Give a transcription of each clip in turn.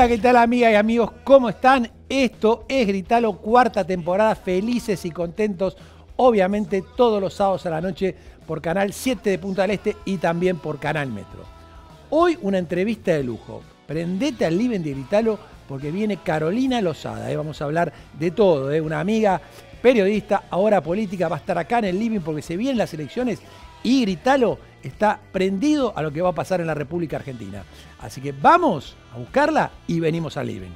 Hola, ¿qué tal amiga y amigos? ¿Cómo están? Esto es Gritalo, cuarta temporada, felices y contentos, obviamente todos los sábados a la noche por Canal 7 de Punta del Este y también por Canal Metro. Hoy una entrevista de lujo. Prendete al living de Gritalo porque viene Carolina Lozada. Ahí eh, Vamos a hablar de todo, ¿eh? una amiga periodista, ahora política, va a estar acá en el living porque se vienen las elecciones y Gritalo está prendido a lo que va a pasar en la República Argentina. Así que vamos a buscarla y venimos al living.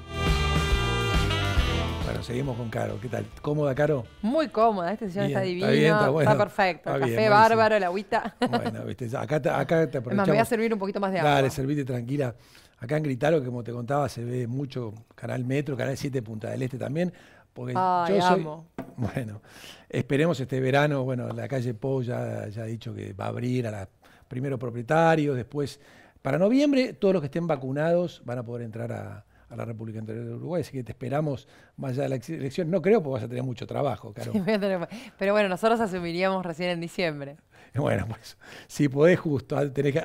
Bueno, seguimos con Caro. ¿Qué tal? ¿Cómoda, Caro? Muy cómoda. Este señor está divino. Está, perfecto. Café bárbaro, la agüita. Bueno, viste, acá, te, acá te aprovechamos. me voy a servir un poquito más de agua. Dale, servite tranquila. Acá en Gritaro, como te contaba, se ve mucho Canal Metro, Canal 7 Punta del Este también. Porque yo Bueno, esperemos este verano, bueno, la calle Pau ya, ha dicho que va a abrir a los primeros propietarios, después para noviembre todos los que estén vacunados van a poder entrar a, la República Interior de Uruguay, así que te esperamos más allá de la elección. No creo porque vas a tener mucho trabajo, claro. pero bueno, nosotros asumiríamos recién en diciembre. Bueno, pues si podés justo, antes de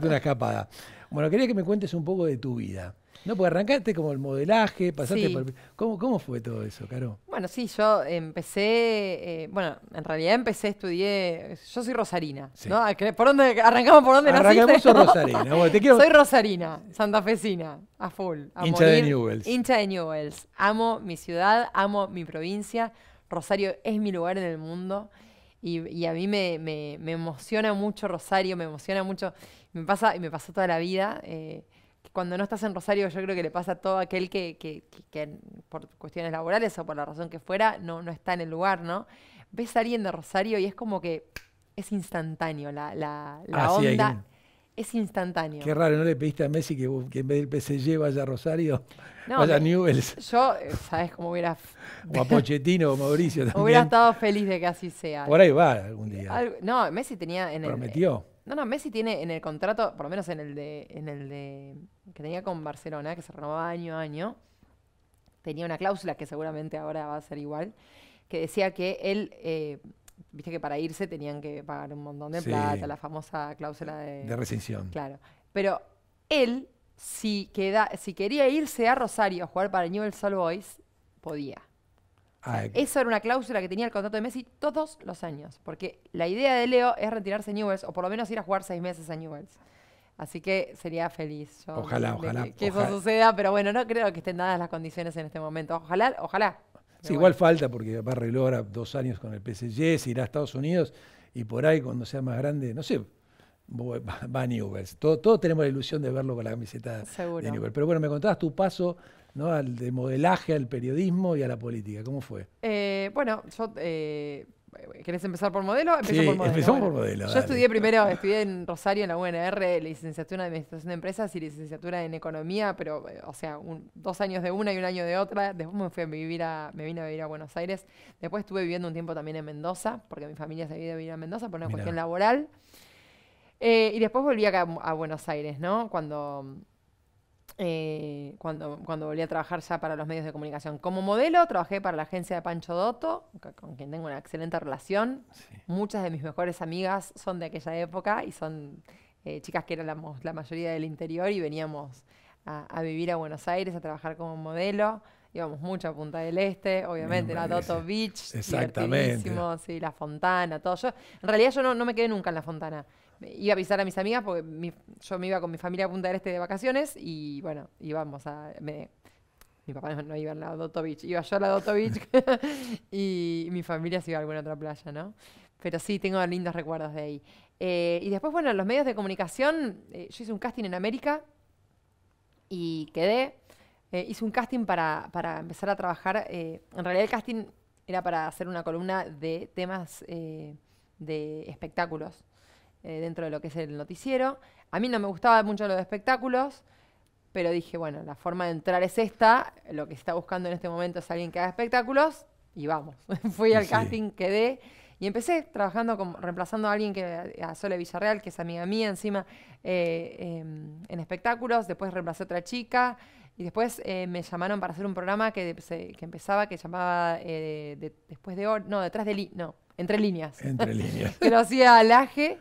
una escapada. Bueno, quería que me cuentes un poco de tu vida. No, porque arrancaste como el modelaje, pasaste por... ¿Cómo, ¿Cómo fue todo eso, Caro? Bueno, sí, yo empecé, eh, bueno, en realidad empecé, estudié, yo soy rosarina, ¿no? Ah, ¿Por dónde, arrancamos por dónde Arrancamos Arrancamos rosarina. Bueno, te quiero... Soy rosarina, santafesina, a full. hincha de Newells. Hincha de Newells. Amo mi ciudad, amo mi provincia. Rosario es mi lugar en el mundo. Y, a mí me, emociona mucho Rosario, me emociona mucho, me pasa y me pasó toda la vida. Eh, cuando no estás en Rosario, yo creo que le pasa a todo aquel que, que, que, por cuestiones laborales o por la razón que fuera, no, no está en el lugar, ¿no? Ves a alguien de Rosario y es como que es instantáneo la, la, la ah, onda. es instantáneo. Qué raro, ¿no le pediste a Messi que, que en vez del PSG vaya a Rosario, no, vaya a Newells? Yo, eh, ¿sabes cómo hubiera. o a Pochettino o Mauricio también. Hubiera estado feliz de que así sea. Por ahí va algún día. no, Messi tenía. En Prometió. No, no, Messi tiene en el contrato, por lo menos en el de, en el de que tenía con Barcelona, que se renovaba año a año, tenía una cláusula que seguramente ahora va a ser igual, que decía que él, eh, viste que para irse tenían que pagar un montón de plata, la famosa cláusula de, de rescisión. Claro. Pero él, si, queda, si quería irse a Rosario a jugar para Newell's Sol Boys, podía. Ah, eso era una cláusula que tenía el contrato de Messi todos los años, porque la idea de Leo es retirarse a Newells o por lo menos ir a jugar seis meses a Newells. Así que sería feliz. ojalá, ojalá. Que, eso suceda, pero bueno, no creo que estén dadas las condiciones en este momento. Ojalá, ojalá. Sí, igual falta porque va a ahora dos años con el PSG, se irá a Estados Unidos y por ahí cuando sea más grande, no sé, va a Newell's. Todos tenemos la ilusión de verlo con la camiseta de Newell's. Pero bueno, me contabas tu paso ¿no? Al de modelaje, al periodismo y a la política. ¿Cómo fue? Eh, bueno, yo... Eh, ¿Querés empezar por modelo? por modelo. Empezamos por modelo. Yo estudié primero, estudié en Rosario, en la UNR, licenciatura en Administración de Empresas y licenciatura en Economía, pero, eh, o sea, dos años de una y un año de otra. Después me fui a vivir a, me vine a vivir a Buenos Aires. Después estuve viviendo un tiempo también en Mendoza, porque mi familia se había ido a vivir a Mendoza por una cuestión laboral. Eh, y después volví acá a Buenos Aires, ¿no? Cuando eh, cuando, volví a trabajar ya para los medios de comunicación. Como modelo trabajé para la agencia de Pancho Dotto, con quien tengo una excelente relación. Muchas de mis mejores amigas son de aquella época y son eh, chicas que eran la mayoría del interior y veníamos a, vivir a Buenos Aires a trabajar como modelo íbamos mucho a Punta del Este, obviamente, la Dotto Beach, Exactamente. La Fontana, todo. en realidad yo no, me quedé nunca en La Fontana iba a visitar a mis amigas porque yo me iba con mi familia a Punta del Este de vacaciones y bueno, íbamos a... mi papá no, iba a la Dotto Beach, iba yo a la Dotto Beach y mi familia se iba a alguna otra playa, ¿no? Pero sí, tengo lindos recuerdos de ahí. Eh, y después, bueno, los medios de comunicación, eh, yo hice un casting en América y quedé, eh, hice un casting para, empezar a trabajar. Eh, en realidad el casting era para hacer una columna de temas eh, de espectáculos dentro de lo que es el noticiero. A mí no me gustaba mucho lo de espectáculos, pero dije, bueno, la forma de entrar es esta, lo que está buscando en este momento es alguien que haga espectáculos, y vamos. Fui al casting, quedé. Y empecé trabajando, como reemplazando a alguien que, a Sole Villarreal, que es amiga mía encima, em, en espectáculos. Después reemplacé a otra chica. Y después eh, me llamaron para hacer un programa que, empezaba, que llamaba eh, Después de no, detrás de no, Entre Líneas. Entre Líneas. Pero lo hacía Alaje.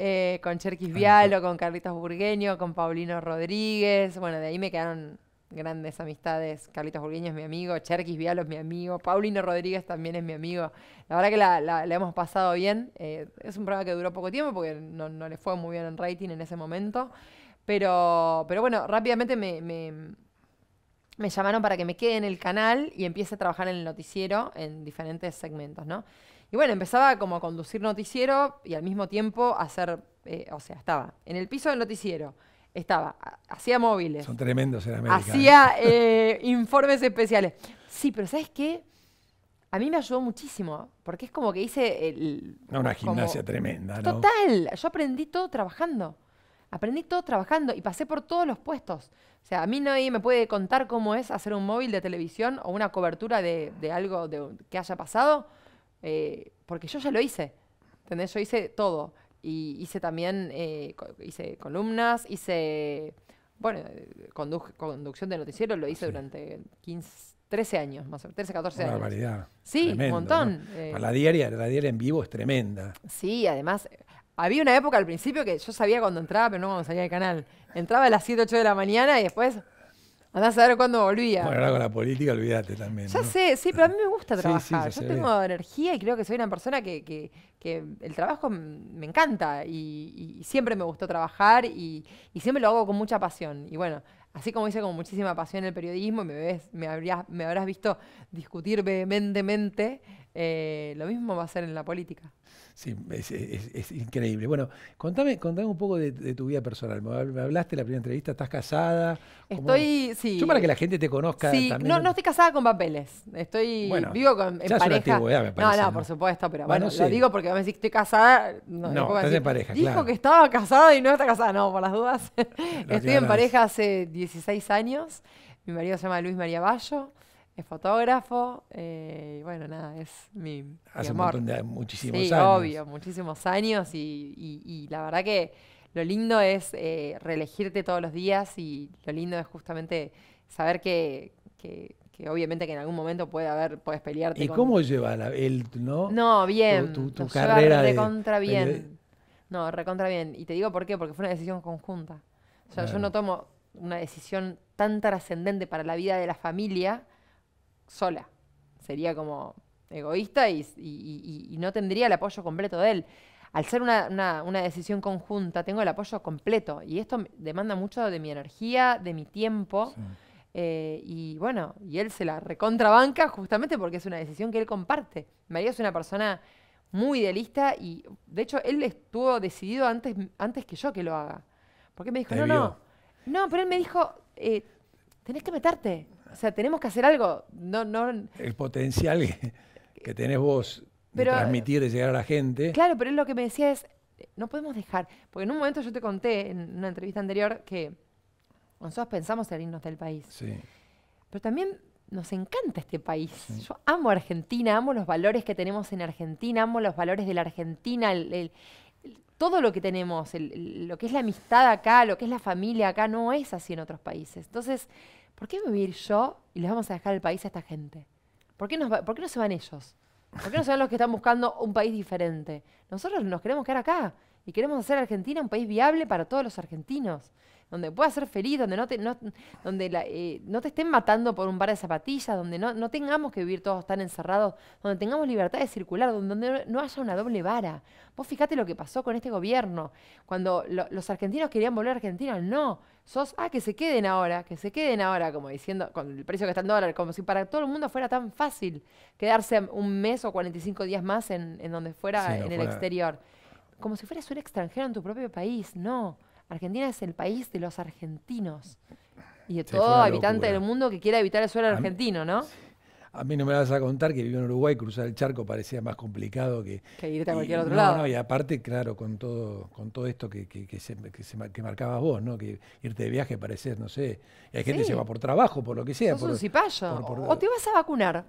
Eh, con Cherkis Vialo, con Carlitos Burgueño, con Paulino Rodríguez. Bueno, de ahí me quedaron grandes amistades. Carlitos Burgueño es mi amigo, Cherkis Vialo es mi amigo, Paulino Rodríguez también es mi amigo. La verdad que la, hemos pasado bien. es un programa que duró poco tiempo porque no, no, le fue muy bien en rating en ese momento. Pero, pero bueno, rápidamente me me llamaron para que me quede en el canal y empiece a trabajar en el noticiero en diferentes segmentos, ¿no? Y bueno, empezaba como a conducir noticiero y al mismo tiempo hacer, eh, o sea, estaba en el piso del noticiero, estaba, hacía móviles. Son tremendos en América. ¿eh? Hacía eh, informes especiales. Sí, pero ¿sabes qué? A mí me ayudó muchísimo, porque es como que hice el... Una gimnasia tremenda, Total, yo aprendí todo trabajando. Aprendí todo trabajando y pasé por todos los puestos. O sea, a mí nadie me puede contar cómo es hacer un móvil de televisión o una cobertura de, algo que haya pasado, eh, porque yo ya lo hice. ¿Entendés? Yo hice todo. Y hice también, eh, hice columnas, hice, bueno, eh, conducción de noticieros lo hice durante 15, 13 años, más o menos, 13, 14 Una años. Barbaridad. Sí, un montón. A la diaria, la diaria en vivo es tremenda. Sí, además, había una época al principio que yo sabía cuando entraba, pero no cuando salía del canal. Entraba a las 7, 8 de la mañana y después andás a saber cuándo volvía. Bueno, ahora con la política olvídate también. Ya sé, sí, pero a mí me gusta trabajar. yo tengo energía y creo que soy una persona que, el trabajo me encanta y, siempre me gustó trabajar y, siempre lo hago con mucha pasión. Y bueno, así como hice con muchísima pasión el periodismo, me, ves, me, habrías, me habrás visto discutir vehementemente eh, lo mismo va a ser en la política. Sí, es, increíble. Bueno, contame, contame un poco de, tu vida personal. Me hablaste en la primera entrevista, ¿estás casada? Estoy, sí. Yo para que la gente te conozca No, no estoy casada con papeles. Estoy, bueno, vivo en ya pareja. Es no, no, por supuesto, pero bueno, lo digo porque a veces que estoy casada. No, estás en pareja, Dijo que estaba casada y no está casada. No, por las dudas. estoy en pareja hace 16 años. Mi marido se llama Luis María Bayo es fotógrafo, eh, y bueno, nada, es mi, amor. Un muchísimos sí, obvio, muchísimos años y, la verdad que lo lindo es eh, reelegirte todos los días y lo lindo es justamente saber que, obviamente que en algún momento puede haber, puedes pelearte. ¿Y cómo lleva la, no? No, bien. Tu, carrera de... Recontra bien. No, recontra bien. Y te digo por qué, porque fue una decisión conjunta. O sea, yo no tomo una decisión tan trascendente para la vida de la familia sola. Sería como egoísta y, no tendría el apoyo completo de él. Al ser una, decisión conjunta, tengo el apoyo completo y esto demanda mucho de mi energía, de mi tiempo. Eh, y bueno, y él se la recontrabanca justamente porque es una decisión que él comparte. María es una persona muy idealista y de hecho él estuvo decidido antes, antes que yo que lo haga. Porque me dijo, no, no, no, pero él me dijo, eh, tenés que meterte. O sea, tenemos que hacer algo. No, no... El potencial que, tenés vos de transmitir, de llegar a la gente. Claro, pero es lo que me decía es, no podemos dejar, porque en un momento yo te conté en una entrevista anterior que nosotros pensamos en del país. Sí. Pero también nos encanta este país. Yo amo Argentina, amo los valores que tenemos en Argentina, amo los valores de la Argentina, todo lo que tenemos, lo que es la amistad acá, lo que es la familia acá, no es así en otros países. Entonces, ¿por qué me voy a ir yo y les vamos a dejar el país a esta gente? ¿Por qué, no se van ellos? ¿Por qué no se van los que están buscando un país diferente? Nosotros nos queremos quedar acá y queremos hacer Argentina un país viable para todos los argentinos donde puedas ser feliz, donde no te, no, donde eh, no te estén matando por un par de zapatillas, donde no, tengamos que vivir todos tan encerrados, donde tengamos libertad de circular, donde, no haya una doble vara. Vos fíjate lo que pasó con este gobierno, cuando los argentinos querían volver a Argentina, no, sos, ah, que se queden ahora, que se queden ahora, como diciendo, con el precio que está en dólar, como si para todo el mundo fuera tan fácil quedarse un mes o 45 días más en, en donde fuera, en el exterior. Como si fueras un extranjero en tu propio país, no. Argentina es el país de los argentinos y de todo habitante del mundo que quiera evitar el suelo argentino, ¿no? A mí no me vas a contar que vivir en Uruguay, y cruzar el charco parecía más complicado que, irte a cualquier otro lado. y aparte, claro, con todo, con todo esto que, que, marcabas vos, ¿no? Que irte de viaje parece, no sé. Y hay gente que se va por trabajo, por lo que sea. un o te vas a vacunar.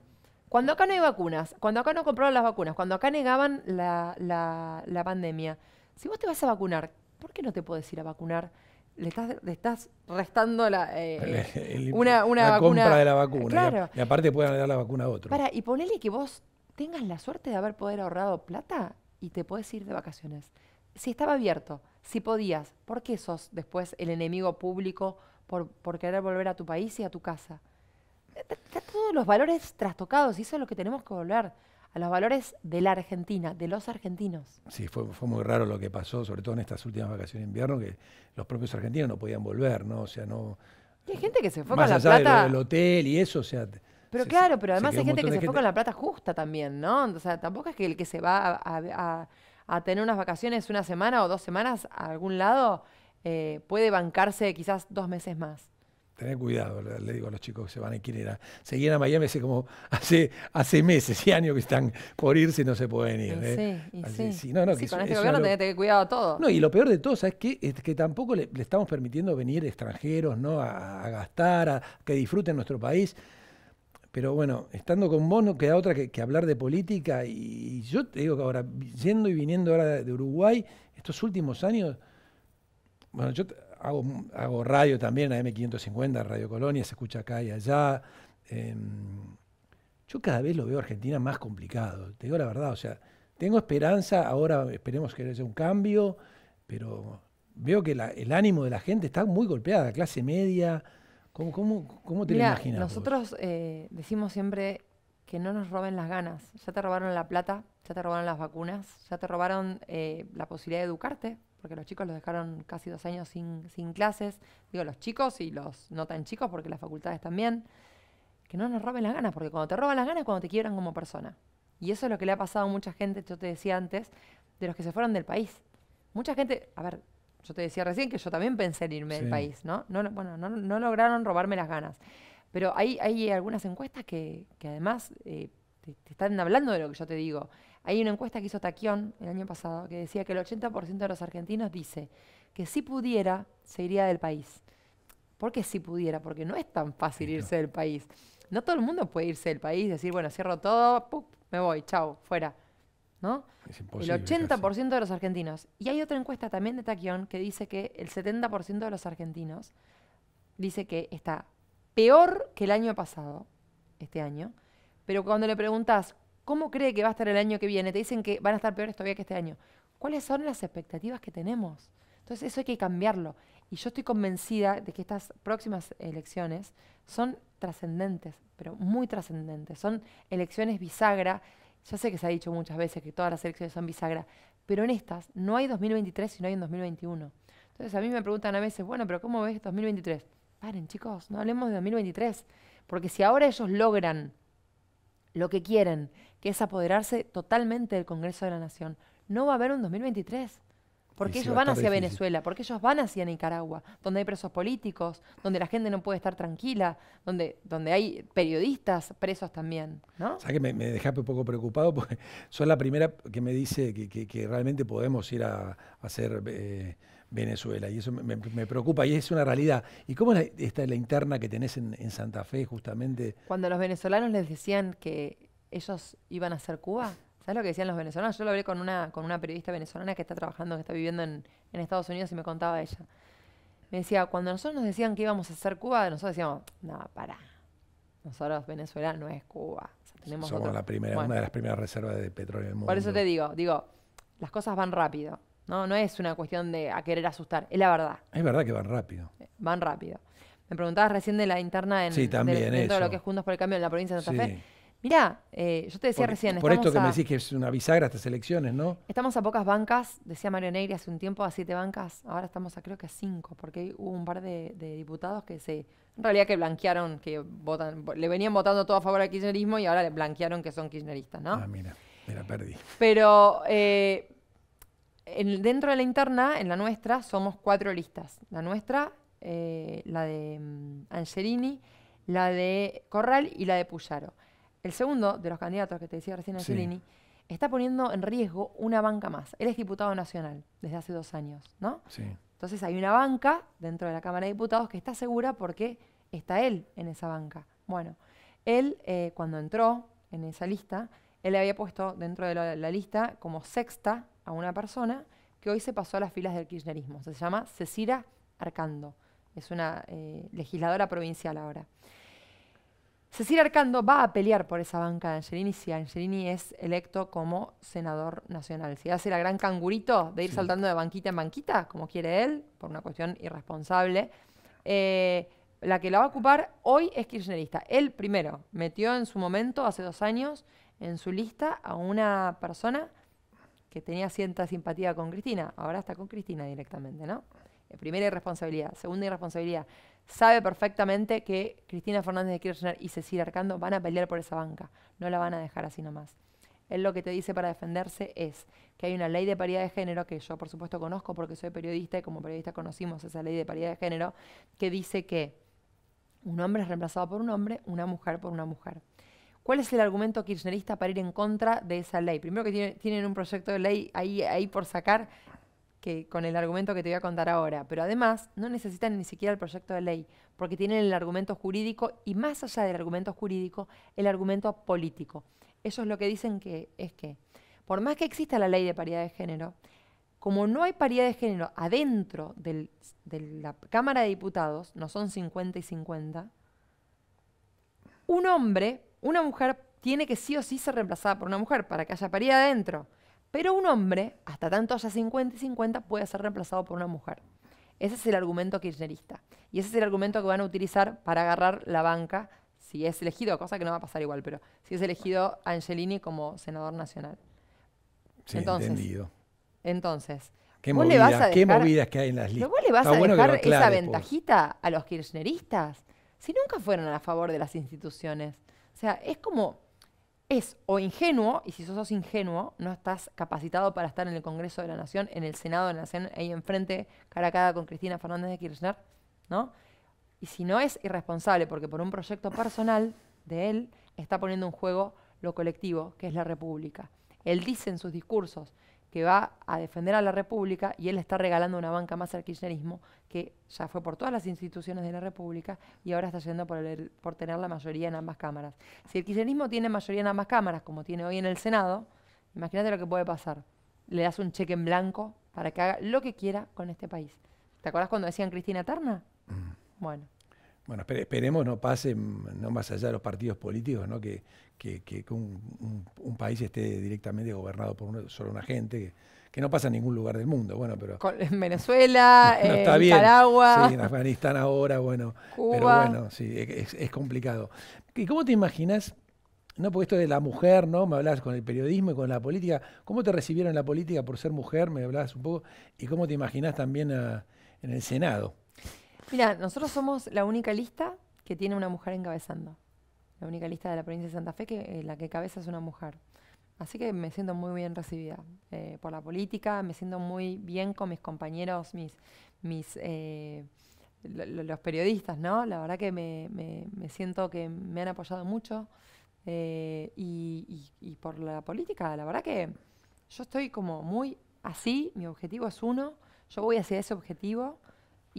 Cuando acá no hay vacunas, cuando acá no compraban las vacunas, cuando acá negaban la, la pandemia. Si vos te vas a vacunar, ¿por qué no te puedes ir a vacunar? Le estás, restando la, eh, eh, una, compra de la vacuna. Eh, y, aparte pueden dar la vacuna a otro. Para, y ponele que vos tengas la suerte de haber poder ahorrado plata y te puedes ir de vacaciones. Si estaba abierto, si podías, ¿por qué sos después el enemigo público por, por querer volver a tu país y a tu casa? todos los valores trastocados y eso es lo que tenemos que volver a los valores de la Argentina, de los argentinos. Sí, fue, muy raro lo que pasó, sobre todo en estas últimas vacaciones de invierno, que los propios argentinos no podían volver, ¿no? O sea, no... Y hay gente que se fue con la plata... del hotel y eso, o sea... Pero claro, pero además hay gente que se fue con la plata justa también, ¿no? O sea, tampoco es que el que se va a, tener unas vacaciones una semana o dos semanas a algún lado eh, puede bancarse quizás dos meses más tener cuidado, le, digo a los chicos que se van a a, se a Miami hace como hace, hace meses y años que están por irse y no se pueden ir. ¿eh? Sí, No, con este gobierno tenés que tener cuidado todo. No, y lo peor de todo, ¿sabes qué? Es que tampoco le, estamos permitiendo venir extranjeros, ¿no? A, gastar, a que disfruten nuestro país. Pero bueno, estando con vos no queda otra que, hablar de política. Y, y yo te digo que ahora, yendo y viniendo ahora de Uruguay, estos últimos años, bueno, yo hago, radio también, AM550, Radio Colonia, se escucha acá y allá. Em, yo cada vez lo veo a Argentina más complicado, te digo la verdad, o sea, tengo esperanza, ahora esperemos que haya un cambio, pero veo que el ánimo de la gente está muy golpeada, clase media, ¿cómo, cómo, te lo imaginas? Nosotros eh, decimos siempre que no nos roben las ganas, ya te robaron la plata, ya te robaron las vacunas, ya te robaron eh, la posibilidad de educarte, porque los chicos los dejaron casi dos años sin, sin clases, digo los chicos y los no tan chicos, porque las facultades también, que no nos roben las ganas, porque cuando te roban las ganas es cuando te quiebran como persona. Y eso es lo que le ha pasado a mucha gente, yo te decía antes, de los que se fueron del país. Mucha gente, a ver, yo te decía recién que yo también pensé en irme del país, ¿no? no bueno, no, lograron robarme las ganas. Pero hay, hay algunas encuestas que, además eh, te, están hablando de lo que yo te digo. Hay una encuesta que hizo Taquión el año pasado que decía que el 80% de los argentinos dice que si pudiera, se iría del país. ¿Por qué si pudiera? Porque no es tan fácil irse del país. No todo el mundo puede irse del país, decir, bueno, cierro todo, me voy, chao, fuera. ¿No? Es imposible, el 80% de los argentinos. Y hay otra encuesta también de Taquión que dice que el 70% de los argentinos dice que está peor que el año pasado, este año, pero cuando le preguntas, ¿cómo cree que va a estar el año que viene? Te dicen que van a estar peores todavía que este año. ¿Cuáles son las expectativas que tenemos? Entonces eso hay que cambiarlo. Y yo estoy convencida de que estas próximas elecciones son trascendentes, pero muy trascendentes. Son elecciones bisagra. Yo sé que se ha dicho muchas veces que todas las elecciones son bisagra, pero en estas no hay 2023 sino hay en 2021. Entonces a mí me preguntan a veces, bueno, pero ¿cómo ves 2023? Paren chicos, no hablemos de 2023, porque si ahora ellos logran lo que quieren, que es apoderarse totalmente del Congreso de la Nación. No va a haber un 2023. Porque ellos van hacia Venezuela, porque ellos van hacia Nicaragua, donde hay presos políticos, donde la gente no puede estar tranquila, donde, donde hay periodistas presos también, ¿no? O sea que me, me dejaste un poco preocupado porque soy la primera que me dice que, realmente podemos ir a, hacer... Eh, Venezuela. Y eso me, preocupa y es una realidad. ¿Y cómo es la, esta, la interna que tenés en, Santa Fe justamente? Cuando los venezolanos les decían que ellos iban a ser Cuba, ¿sabes lo que decían los venezolanos? Yo lo hablé con una, con una periodista venezolana que está trabajando, que está viviendo en, Estados Unidos y me contaba ella. Me decía, cuando nosotros nos decían que íbamos a ser Cuba, nosotros decíamos, no, para Nosotros, Venezuela no es Cuba. Somos la primera, una de las primeras reservas de petróleo del mundo. Por eso te digo, digo, las cosas van rápido. No, no es una cuestión de a querer asustar, es la verdad. Es verdad que van rápido. Van rápido. Me preguntabas recién de la interna en, sí, también, de, de lo que es Juntos por el Cambio en la provincia de Santa Fe. Mirá, eh, yo te decía recién. Por esto que me decís que es una bisagra estas elecciones, ¿no? Estamos a pocas bancas, decía Mario Negri hace un tiempo, a siete bancas. Ahora estamos a creo que a cinco, porque hubo un par de, diputados que se. En realidad que blanquearon, que votan, le venían votando todo a favor al kirchnerismo y ahora le blanquearon que son kirchneristas, ¿no? Ah, mira, mira, perdí. Pero. Eh, dentro de la interna, en la nuestra, somos cuatro listas. La nuestra, eh, la de mm, Angelini, la de Corral y la de Puyaro. El segundo de los candidatos que te decía recién Angelini está poniendo en riesgo una banca más. Él es diputado nacional desde hace dos años, ¿no? Sí. Entonces hay una banca dentro de la Cámara de Diputados que está segura porque está él en esa banca. Bueno, él eh, cuando entró en esa lista él le había puesto dentro de la, lista como sexta a una persona que hoy se pasó a las filas del kirchnerismo. Se llama Cecilia Arcando. Es una eh, legisladora provincial ahora. Cecilia Arcando va a pelear por esa banca de Angelini si Angelini es electo como senador nacional. Si hace la gran cangurito de ir saltando de banquita en banquita, como quiere él, por una cuestión irresponsable, eh, la que la va a ocupar hoy es kirchnerista. Él primero metió en su momento, hace dos años, en su lista a una persona que tenía cierta simpatía con Cristina. Ahora está con Cristina directamente, ¿no? Eh, primera irresponsabilidad. Segunda irresponsabilidad. Sabe perfectamente que Cristina Fernández de Kirchner y Cecilia Arcando van a pelear por esa banca. No la van a dejar así nomás. Él lo que te dice para defenderse es que hay una ley de paridad de género, que yo por supuesto conozco porque soy periodista y como periodista conocimos esa ley de paridad de género, que dice que un hombre es reemplazado por un hombre, una mujer por una mujer. ¿Cuál es el argumento kirchnerista para ir en contra de esa ley? Primero que tienen un proyecto de ley ahí, por sacar, que con el argumento que te voy a contar ahora, pero además no necesitan ni siquiera el proyecto de ley, porque tienen el argumento jurídico y más allá del argumento jurídico, el argumento político. Eso es lo que dicen que es que, por más que exista la ley de paridad de género, como no hay paridad de género adentro de la Cámara de Diputados, no son 50 y 50, un hombre una mujer tiene que sí o sí ser reemplazada por una mujer para que haya paridad adentro. Pero un hombre, hasta tanto haya 50 y 50, puede ser reemplazado por una mujer. Ese es el argumento kirchnerista. Y ese es el argumento que van a utilizar para agarrar la banca si es elegido, cosa que no va a pasar igual, pero si es elegido Angelini como senador nacional. entonces, entendido. Entonces, ¿Qué, dejar, movidas hay en las listas? le vas a esa pues. ventajita a los kirchneristas? Si nunca fueron a favor de las instituciones, o sea, es como, es o ingenuo, y si sos ingenuo, no estás capacitado para estar en el Congreso de la Nación, en el Senado de la Nación, ahí enfrente, cara a cara con Cristina Fernández de Kirchner, ¿no? Y si no es irresponsable, porque por un proyecto personal de él está poniendo en juego lo colectivo, que es la República. Él dice en sus discursos que va a defender a la República y él está regalando una banca más al kirchnerismo que ya fue por todas las instituciones de la República y ahora está yendo por, por tener la mayoría en ambas cámaras. Si el kirchnerismo tiene mayoría en ambas cámaras, como tiene hoy en el Senado, imagínate lo que puede pasar. Le das un cheque en blanco para que haga lo que quiera con este país. ¿Te acuerdas cuando decían Cristina Terna? Mm. Bueno bueno, esperemos no pase, mm, no más allá de los partidos políticos, ¿no? que, un, país esté directamente gobernado por solo una gente, que, no pasa en ningún lugar del mundo. Bueno, pero en Venezuela, en Paraguay en Afganistán ahora, bueno, pero bueno, sí, e-, e-, es, complicado. ¿Y cómo te imaginas? No, porque esto de la mujer, ¿no? Me hablas con el periodismo y con la política. ¿Cómo te recibieron en la política por ser mujer? Me hablas un poco. ¿Y cómo te imaginas también ah, en el Senado? Mira, nosotros somos la única lista que tiene una mujer encabezando. La única lista de la provincia de Santa Fe que eh, la que cabeza es una mujer. Así que me siento muy bien recibida eh, por la política, me siento muy bien con mis compañeros, mis, mis eh, los periodistas, ¿no? La verdad que me, siento que me han apoyado mucho y, y, por la política, la verdad que yo estoy como muy así, mi objetivo es uno, yo voy hacia ese objetivo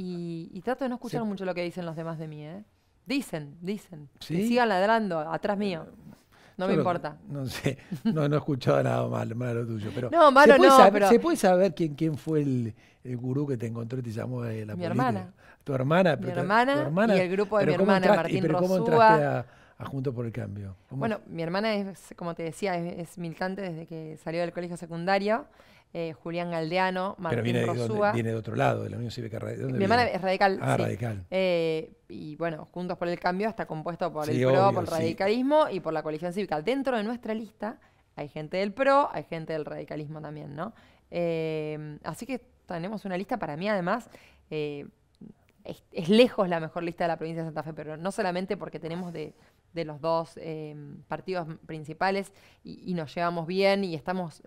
y, trato de no escuchar mucho lo que dicen los demás de mí, ¿eh? Dicen, dicen. ¿Sí? sigan ladrando atrás mío. Eh, no me importa. no sé, no, he escuchado nada malo, malo tuyo. Pero malo ¿se puede Saber, quién, quién fue el, gurú que te encontró y te llamó la mi hermana. Tu hermana. Mi hermana, tu hermana, y el grupo de mi hermana, Martín pero ¿cómo entraste a, Juntos por el Cambio? Bueno, mi hermana es, como te decía, es militante desde que salió del colegio secundario. Eh, Julián Galdeano, Martín viene, Rosúa. viene de otro lado, de la Unión Cívica Radical. Mi hermana es radical. Ah, radical. Eh, y bueno, Juntos por el Cambio está compuesto por el PRO, por el radicalismo y por la coalición cívica. Dentro de nuestra lista hay gente del PRO, hay gente del radicalismo también, ¿no? Eh, así que tenemos una lista para mí, además. Es, lejos la mejor lista de la provincia de Santa Fe, pero no solamente porque tenemos de, los dos partidos principales y, nos llevamos bien y estamos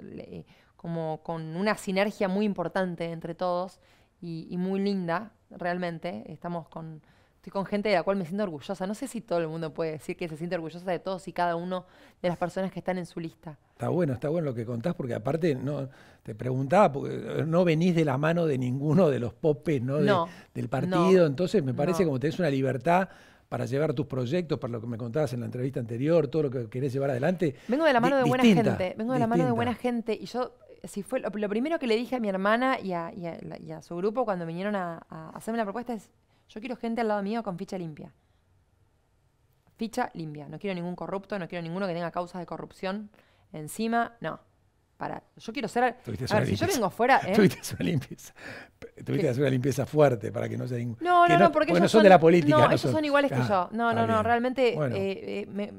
como con una sinergia muy importante entre todos y, muy linda, realmente. Estamos con, estoy con gente de la cual me siento orgullosa. No sé si todo el mundo puede decir que se siente orgullosa de todos y cada uno de las personas que están en su lista. Está bueno, está bueno lo que contás, porque aparte no te preguntaba, porque no venís de la mano de ninguno de los popes del partido, entonces me parece como tenés una libertad para llevar tus proyectos, para lo que me contabas en la entrevista anterior, todo lo que querés llevar adelante. Vengo de la mano de buena gente, vengo de la mano de buena gente y yo fue lo, primero que le dije a mi hermana y a, su grupo cuando vinieron a, hacerme la propuesta es, yo quiero gente al lado mío con ficha limpia. Ficha limpia. No quiero ningún corrupto, no quiero ninguno que tenga causas de corrupción encima, no. Para, yo quiero ser... si yo vengo fuera... ¿eh? Tuviste una limpieza. hacer una limpieza fuerte para que no sea ningún... No, no, no, porque, son, de la política. No, no ellos son, iguales que ah, yo. No, no, no, realmente... Eh, eh,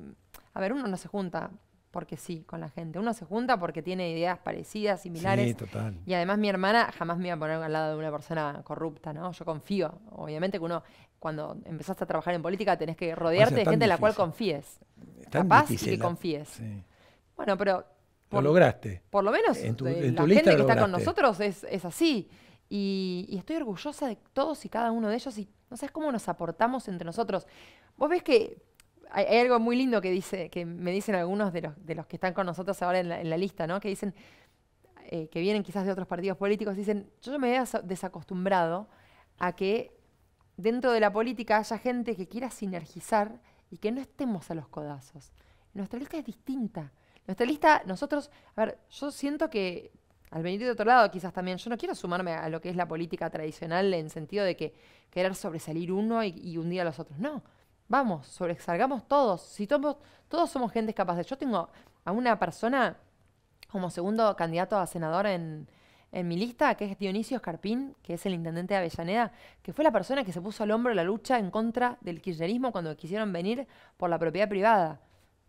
a ver, uno no se junta porque sí con la gente. Uno se junta porque tiene ideas parecidas, similares. Sí, total. Y además mi hermana jamás me iba a poner al lado de una persona corrupta, ¿no? Yo confío. Obviamente que uno, cuando empezaste a trabajar en política, tenés que rodearte de gente en la cual confíes. Capaz y que confíes. Bueno, pero... lo lograste. Por lo menos eh, la gente que está con nosotros es, así. Y, estoy orgullosa de todos y cada uno de ellos y no sabes cómo nos aportamos entre nosotros. Vos ves que hay, algo muy lindo que, dice, que me dicen algunos de los, de los que están con nosotros ahora en la, lista, ¿no? que dicen, eh, que vienen quizás de otros partidos políticos, dicen, yo me veo desacostumbrado a que dentro de la política haya gente que quiera sinergizar y que no estemos a los codazos. Nuestra lista es distinta. Nuestra lista, nosotros, a ver, yo siento que al venir de otro lado quizás también, yo no quiero sumarme a lo que es la política tradicional en sentido de que querer sobresalir uno y hundir a los otros. No, Vamos, sobresalgamos todos. Si todos, somos gentes capaces. Yo tengo a una persona como segundo candidato a senador en, en mi lista, que es Dionisio Escarpín, que es el intendente de Avellaneda, que fue la persona que se puso al hombro la lucha en contra del kirchnerismo cuando quisieron venir por la propiedad privada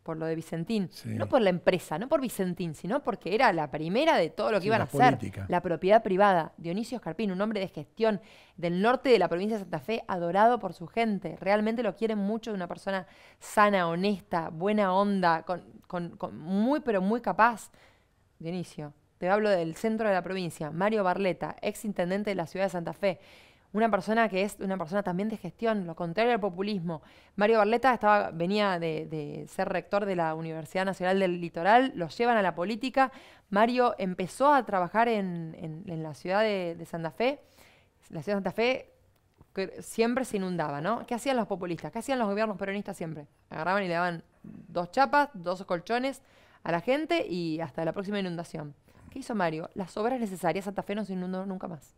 por lo de Vicentín. No por la empresa, no por Vicentín, sino porque era la primera de todo lo que iban a hacer. La propiedad privada. Dionisio Escarpín, un hombre de gestión del norte de la provincia de Santa Fe, adorado por su gente. Realmente lo quieren mucho de una persona sana, honesta, buena onda, muy, pero muy capaz. Dionisio, te hablo del centro de la provincia. Mario Barleta, ex intendente de la ciudad de Santa Fe una persona que es una persona también de gestión, lo contrario al populismo. Mario Barleta estaba, venía de, ser rector de la Universidad Nacional del Litoral, los llevan a la política. Mario empezó a trabajar en, la ciudad de, Santa Fe. La ciudad de Santa Fe siempre se inundaba, ¿no? ¿Qué hacían los populistas? ¿Qué hacían los gobiernos peronistas siempre? Agarraban y le daban dos chapas, dos colchones a la gente y hasta la próxima inundación. ¿Qué hizo Mario? Las obras necesarias, Santa Fe no se inundó nunca más.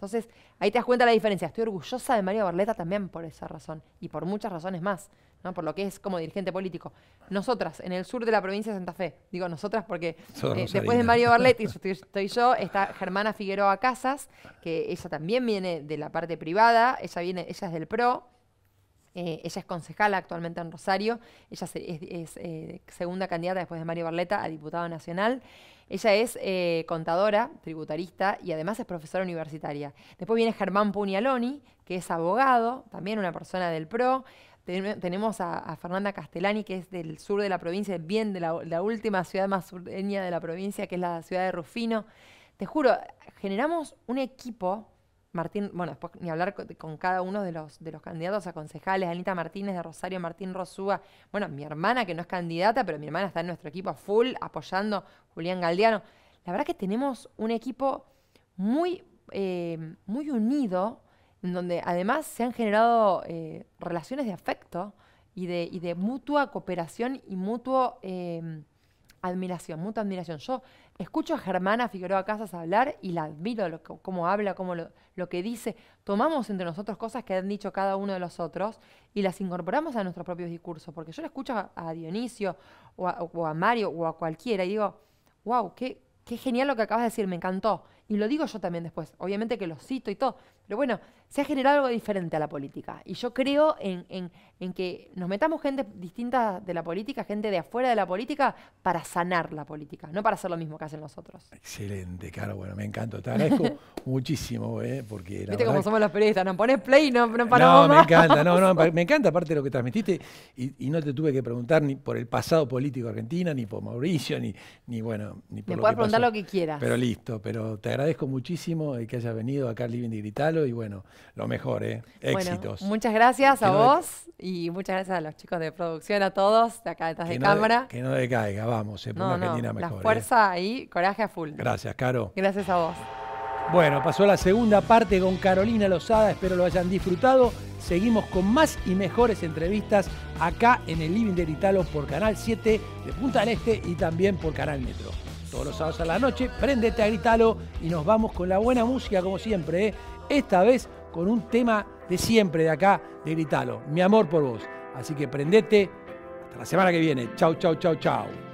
Entonces, ahí te das cuenta la diferencia. Estoy orgullosa de Mario Barleta también por esa razón y por muchas razones más, por lo que es como dirigente político. Nosotras, en el sur de la provincia de Santa Fe, digo nosotras porque eh, después de Mario Barleta, estoy, yo, está Germana Figueroa Casas, que ella también viene de la parte privada, ella, viene, ella es del PRO. Eh, ella es concejala actualmente en Rosario, ella es, eh, segunda candidata después de Mario Barleta a diputado nacional. Ella es eh, contadora, tributarista y además es profesora universitaria. Después viene Germán Puñaloni, que es abogado, también una persona del PRO. tenemos a, Fernanda Castellani, que es del sur de la provincia, bien de la, la última ciudad más sureña de la provincia, que es la ciudad de Rufino. Te juro, generamos un equipo Martín, bueno, después ni hablar con, cada uno de los, de los candidatos a concejales, Anita Martínez de Rosario, Martín Rosúa, bueno, mi hermana que no es candidata, pero mi hermana está en nuestro equipo full apoyando Julián Galdiano. La verdad que tenemos un equipo muy, eh, muy unido, en donde además se han generado eh, relaciones de afecto y de, y de, mutua cooperación y mutuo... Eh, admiración, mucha admiración. Yo escucho a Germana Figueroa Casas hablar y la admiro, lo, cómo habla, cómo lo, que dice. Tomamos entre nosotros cosas que han dicho cada uno de los otros y las incorporamos a nuestros propios discursos, porque yo le escucho a, Dionisio o a, Mario o a cualquiera y digo, wow, qué, qué genial lo que acabas de decir, me encantó. Y lo digo yo también después, obviamente que lo cito y todo, pero bueno, se ha generado algo diferente a la política. Y yo creo en, que nos metamos gente distinta de la política, gente de afuera de la política, para sanar la política, no para hacer lo mismo que hacen nosotros. Excelente, claro, Bueno, me encanta. Te agradezco muchísimo, ¿eh? porque... Viste cómo somos los periodistas, no pones play y no, no paramos No, me encanta, no, me encanta aparte de lo que transmitiste y, no te tuve que preguntar ni por el pasado político argentino, ni por Mauricio, ni, ni bueno, ni por me lo preguntar lo que quieras. Pero listo, pero te agradezco muchísimo que hayas venido acá al Living Digital y bueno, lo mejor, ¿eh? Éxitos. muchas gracias a vos y muchas gracias a los chicos de producción, a todos de acá detrás de cámara. que no decaiga, vamos, se eh, pone no, mejor. La fuerza y ¿eh? coraje a full. Gracias, Caro. Gracias a vos. Bueno, pasó la segunda parte con Carolina Lozada, espero lo hayan disfrutado. Seguimos con más y mejores entrevistas acá en el Living de Gritalo por Canal 7 de Punta del Este y también por Canal Metro. Todos los sábados a la noche, prendete a Gritalo y nos vamos con la buena música como siempre. ¿eh? esta vez con un tema de siempre de acá, de Gritalo, mi amor por vos. Así que prendete, hasta la semana que viene. Chau, chau, chau, chau.